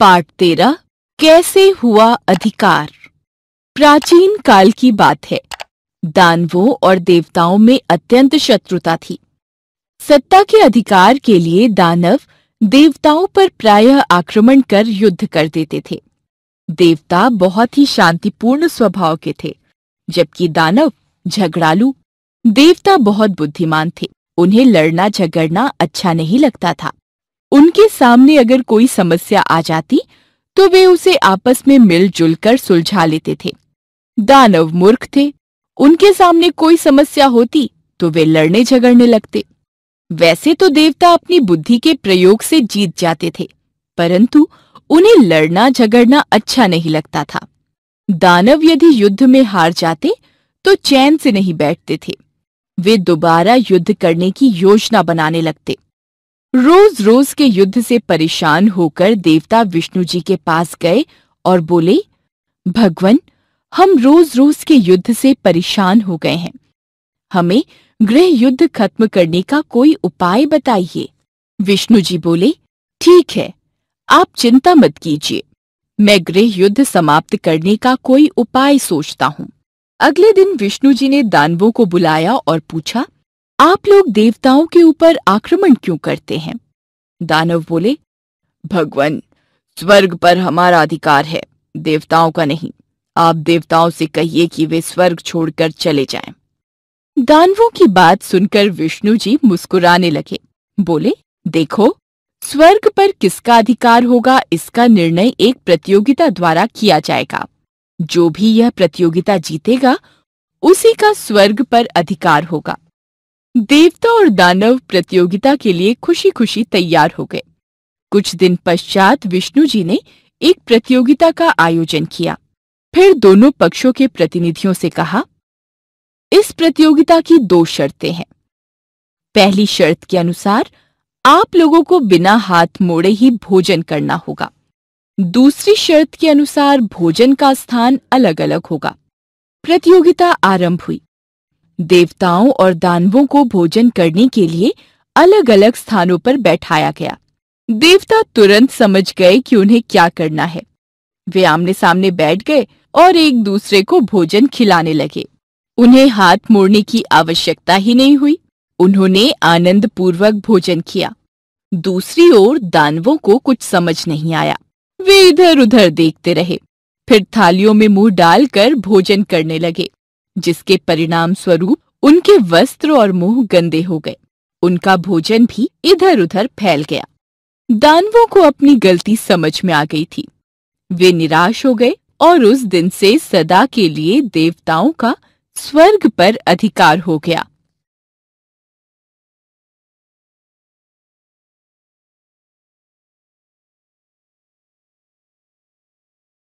Part तेरह कैसे हुआ अधिकार प्राचीन काल की बात है दानवों और देवताओं में अत्यंत शत्रुता थी सत्ता के अधिकार के लिए दानव देवताओं पर प्रायः आक्रमण कर युद्ध कर देते थे देवता बहुत ही शांतिपूर्ण स्वभाव के थे जबकि दानव झगड़ालू देवता बहुत बुद्धिमान थे उन्हें लड़ना झगड़ना अच्छा नहीं लगता था उनके सामने अगर कोई समस्या आ जाती तो वे उसे आपस में मिलजुल कर सुलझा लेते थे दानव मूर्ख थे उनके सामने कोई समस्या होती तो वे लड़ने झगड़ने लगते वैसे तो देवता अपनी बुद्धि के प्रयोग से जीत जाते थे परंतु उन्हें लड़ना झगड़ना अच्छा नहीं लगता था दानव यदि युद्ध में हार जाते तो चैन से नहीं बैठते थे वे दोबारा युद्ध करने की योजना बनाने लगते रोज रोज के युद्ध से परेशान होकर देवता विष्णु जी के पास गए और बोले भगवान हम रोज रोज के युद्ध से परेशान हो गए हैं हमें गृह युद्ध खत्म करने का कोई उपाय बताइए विष्णु जी बोले ठीक है आप चिंता मत कीजिए मैं गृह युद्ध समाप्त करने का कोई उपाय सोचता हूँ अगले दिन विष्णु जी ने दानवों को बुलाया और पूछा आप लोग देवताओं के ऊपर आक्रमण क्यों करते हैं दानव बोले भगवान स्वर्ग पर हमारा अधिकार है देवताओं का नहीं आप देवताओं से कहिए कि वे स्वर्ग छोड़कर चले जाएं। दानवों की बात सुनकर विष्णु जी मुस्कुराने लगे बोले देखो स्वर्ग पर किसका अधिकार होगा इसका निर्णय एक प्रतियोगिता द्वारा किया जाएगा जो भी यह प्रतियोगिता जीतेगा उसी का स्वर्ग पर अधिकार होगा देवता और दानव प्रतियोगिता के लिए खुशी खुशी तैयार हो गए कुछ दिन पश्चात विष्णु जी ने एक प्रतियोगिता का आयोजन किया फिर दोनों पक्षों के प्रतिनिधियों से कहा इस प्रतियोगिता की दो शर्तें हैं पहली शर्त के अनुसार आप लोगों को बिना हाथ मोड़े ही भोजन करना होगा दूसरी शर्त के अनुसार भोजन का स्थान अलग अलग होगा प्रतियोगिता आरंभ हुई देवताओं और दानवों को भोजन करने के लिए अलग अलग स्थानों पर बैठाया गया देवता तुरंत समझ गए कि उन्हें क्या करना है वे आमने सामने बैठ गए और एक दूसरे को भोजन खिलाने लगे उन्हें हाथ मोड़ने की आवश्यकता ही नहीं हुई उन्होंने आनंद पूर्वक भोजन किया दूसरी ओर दानवों को कुछ समझ नहीं आया वे इधर उधर देखते रहे फिर थालियों में मुंह डालकर भोजन करने लगे जिसके परिणाम स्वरूप उनके वस्त्र और मुंह गंदे हो गए उनका भोजन भी इधर उधर फैल गया दानवों को अपनी गलती समझ में आ गई थी वे निराश हो गए और उस दिन से सदा के लिए देवताओं का स्वर्ग पर अधिकार हो गया